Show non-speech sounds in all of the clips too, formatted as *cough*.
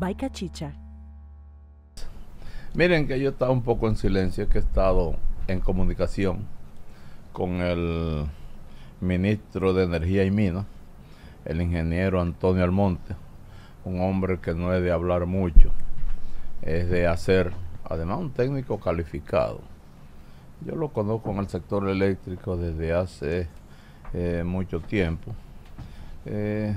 Bye, cachicha. Miren que yo he estado un poco en silencio, que he estado en comunicación con el ministro de Energía y Minas, el ingeniero Antonio Almonte, un hombre que no es de hablar mucho, es de hacer, además un técnico calificado. Yo lo conozco en el sector eléctrico desde hace eh, mucho tiempo. Eh,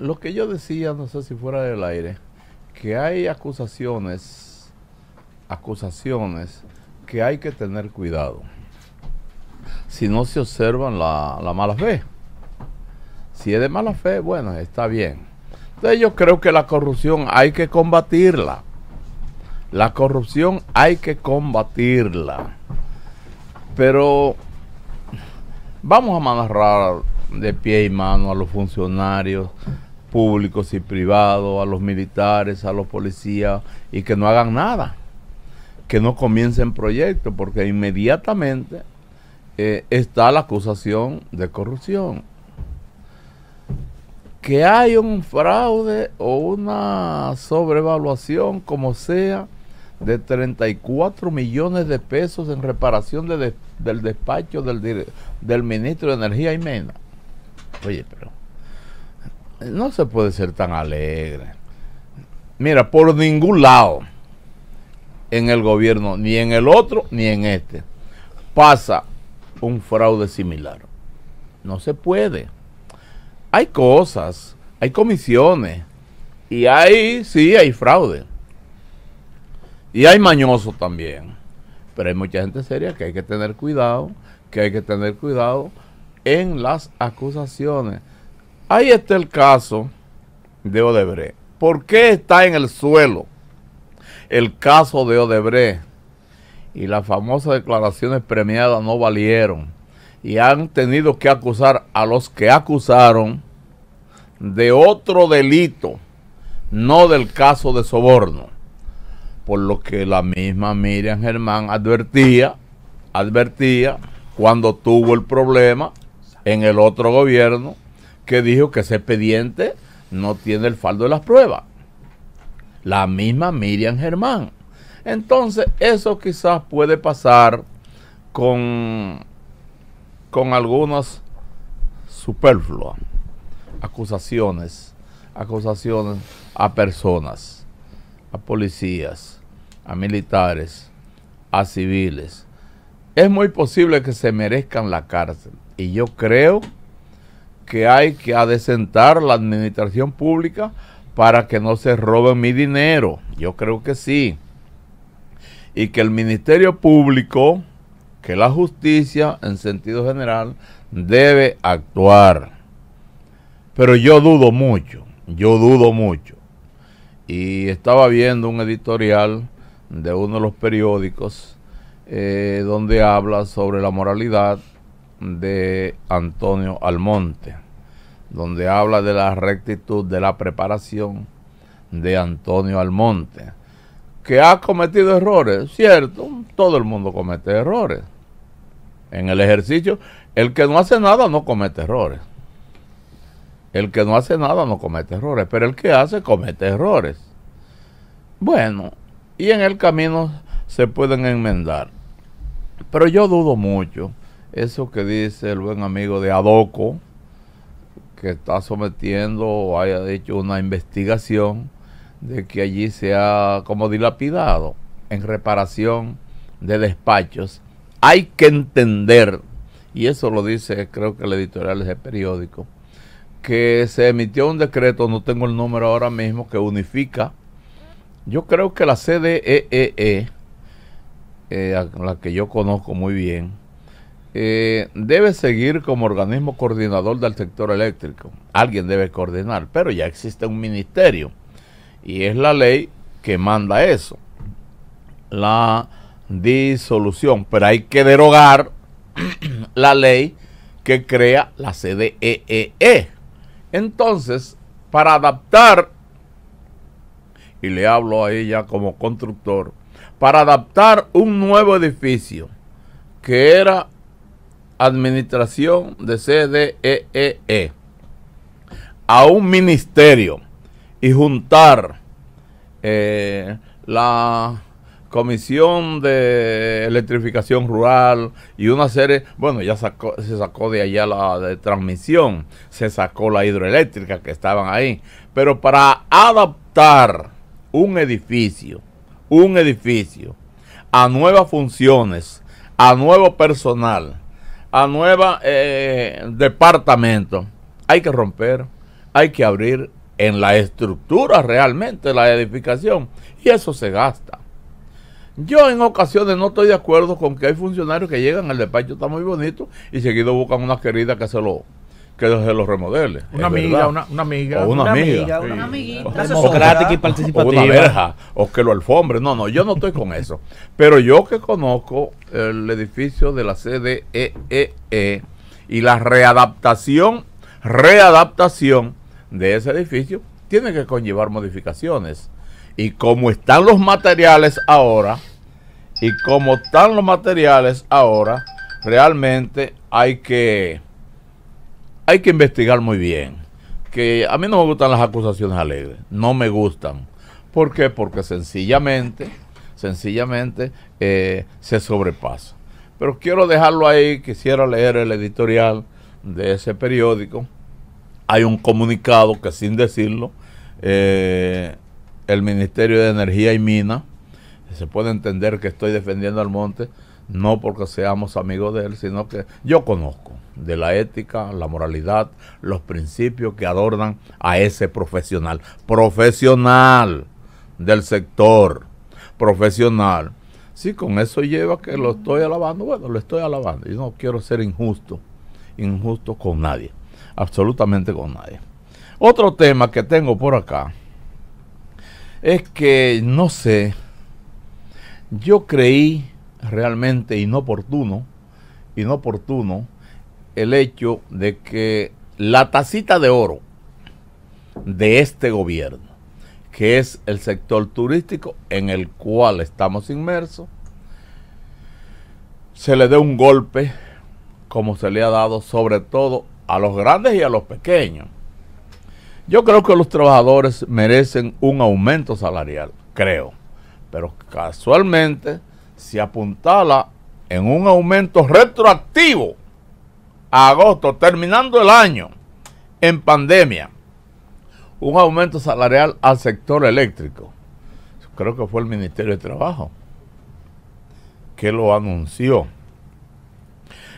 lo que yo decía, no sé si fuera del aire, que hay acusaciones, acusaciones que hay que tener cuidado. Si no se observan la, mala fe. Si es de mala fe, bueno, está bien. Entonces yo creo que la corrupción hay que combatirla. La corrupción hay que combatirla. Pero vamos a manarrar de pie y mano a los funcionarios, públicos y privados, a los militares, a los policías, y que no hagan nada, que no comiencen proyectos, porque inmediatamente eh, está la acusación de corrupción. Que hay un fraude o una sobrevaluación, como sea, de 34 millones de pesos en reparación del despacho del, del ministro de Energía y Mena. Oye, pero no se puede ser tan alegre. Mira, por ningún lado, en el gobierno, ni en el otro, ni en este, pasa un fraude similar. No se puede. Hay cosas, hay comisiones, y ahí sí hay fraude. Y hay mañoso también. Pero hay mucha gente seria que hay que tener cuidado, que hay que tener cuidado en las acusaciones. Ahí está el caso de Odebrecht. ¿Por qué está en el suelo el caso de Odebrecht? Y las famosas declaraciones premiadas no valieron. Y han tenido que acusar a los que acusaron de otro delito, no del caso de soborno. Por lo que la misma Miriam Germán advertía, advertía cuando tuvo el problema en el otro gobierno que dijo que ese expediente no tiene el faldo de las pruebas. La misma Miriam Germán. Entonces, eso quizás puede pasar con, con algunas superfluas acusaciones, acusaciones a personas, a policías, a militares, a civiles. Es muy posible que se merezcan la cárcel. Y yo creo que hay que adecentar la administración pública para que no se roben mi dinero. Yo creo que sí. Y que el Ministerio Público, que la justicia en sentido general, debe actuar. Pero yo dudo mucho, yo dudo mucho. Y estaba viendo un editorial de uno de los periódicos eh, donde habla sobre la moralidad de Antonio Almonte, donde habla de la rectitud de la preparación de Antonio Almonte, que ha cometido errores, cierto, todo el mundo comete errores. En el ejercicio, el que no hace nada no comete errores. El que no hace nada no comete errores, pero el que hace comete errores. Bueno, y en el camino se pueden enmendar. Pero yo dudo mucho eso que dice el buen amigo de Adoco, que está sometiendo o haya hecho una investigación de que allí se ha como dilapidado en reparación de despachos. Hay que entender, y eso lo dice creo que el editorial de ese periódico, que se emitió un decreto, no tengo el número ahora mismo, que unifica. Yo creo que la CDEE, e e, eh, la que yo conozco muy bien, eh, debe seguir como organismo coordinador del sector eléctrico. Alguien debe coordinar, pero ya existe un ministerio y es la ley que manda eso, la disolución. Pero hay que derogar *clears throat* la ley que crea la CDEE. E e. Entonces, para adaptar, y le hablo a ella como constructor, para adaptar un nuevo edificio que era administración de CDEE e e. a un ministerio y juntar eh, la Comisión de Electrificación Rural y una serie, bueno, ya se sacó de allá la de transmisión, se sacó la hidroeléctrica que estaban ahí, pero para adaptar un edificio, un edificio a nuevas funciones, a nuevo personal, a nueva eh, departamento Hay que romper, hay que abrir en la estructura realmente la edificación y eso se gasta. Yo en ocasiones no estoy de acuerdo con que hay funcionarios que llegan al despacho, está muy bonito, y seguido buscan una querida que se lo que se los remodele. Una amiga, una, amiga. O una, amiga. Una amiguita. y participativa. O verja. O que lo alfombre. No, no, yo no estoy con eso. Pero yo que conozco el edificio de la CDEE e e y la readaptación, readaptación de ese edificio, tiene que conllevar modificaciones. Y como están los materiales ahora, y como están los materiales ahora, realmente hay que hay que investigar muy bien. Que a mí no me gustan las acusaciones alegres, no me gustan. ¿Por qué? Porque sencillamente, sencillamente eh, se sobrepasa. Pero quiero dejarlo ahí, quisiera leer el editorial de ese periódico. Hay un comunicado que sin decirlo, eh, el Ministerio de Energía y Minas, se puede entender que estoy defendiendo al monte, no porque seamos amigos de él, sino que yo conozco de la ética, la moralidad, los principios que adornan a ese profesional, profesional del sector, profesional. Si con eso lleva que lo estoy alabando, bueno, lo estoy alabando. Yo no quiero ser injusto, injusto con nadie, absolutamente con nadie. Otro tema que tengo por acá es que, no sé, yo creí realmente inoportuno, inoportuno el hecho de que la tacita de oro de este gobierno, que es el sector turístico en el cual estamos inmersos, se le dé un golpe como se le ha dado sobre todo a los grandes y a los pequeños. Yo creo que los trabajadores merecen un aumento salarial, creo, pero casualmente se apuntaba en un aumento retroactivo a agosto, terminando el año en pandemia. Un aumento salarial al sector eléctrico. Creo que fue el Ministerio de Trabajo que lo anunció.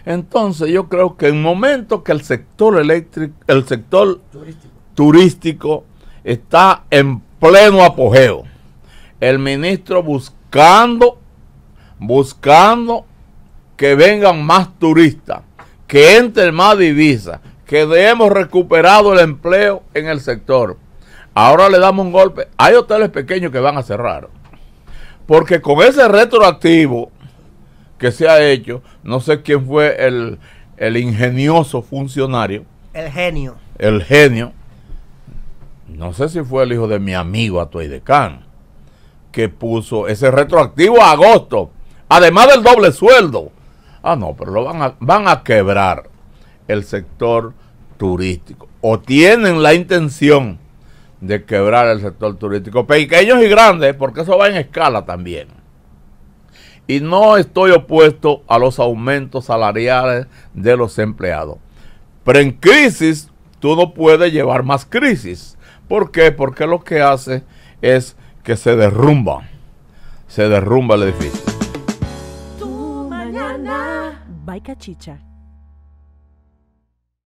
Entonces yo creo que en momento que el sector eléctrico, el sector turístico. turístico está en pleno apogeo, el ministro buscando buscando que vengan más turistas, que entren más divisas, que hemos recuperado el empleo en el sector. Ahora le damos un golpe. Hay hoteles pequeños que van a cerrar. Porque con ese retroactivo que se ha hecho, no sé quién fue el, ingenioso funcionario. El genio. El genio. No sé si fue el hijo de mi amigo Atuay Can, que puso ese retroactivo a agosto además del doble sueldo. Ah, no, pero van van a quebrar el sector turístico. O tienen la intención de quebrar el sector turístico, pequeños y grandes, porque eso va en escala también. Y no estoy opuesto a los aumentos salariales de los empleados. Pero en crisis tú no puedes llevar más crisis. ¿Por qué? Porque lo que hace es que se derrumba. Se derrumba el edificio. like chicha.